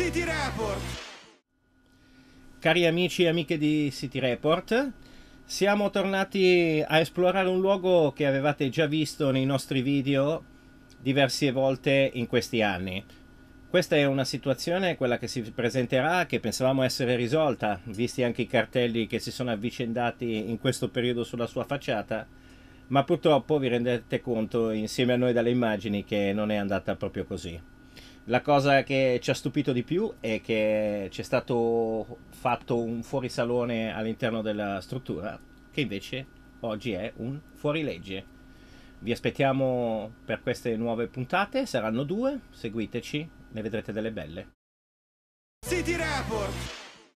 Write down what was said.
City Report. Cari amici e amiche di City Report, siamo tornati a esplorare un luogo che avevate già visto nei nostri video diverse volte in questi anni. Questa è una situazione, quella che si presenterà, che pensavamo essere risolta, visti anche i cartelli che si sono avvicendati in questo periodo sulla sua facciata, ma purtroppo vi rendete conto insieme a noi dalle immagini che non è andata proprio così. La cosa che ci ha stupito di più è che c'è stato fatto un fuorisalone all'interno della struttura, che invece oggi è un fuorilegge. Vi aspettiamo per queste nuove puntate, saranno due, seguiteci, ne vedrete delle belle. City Report!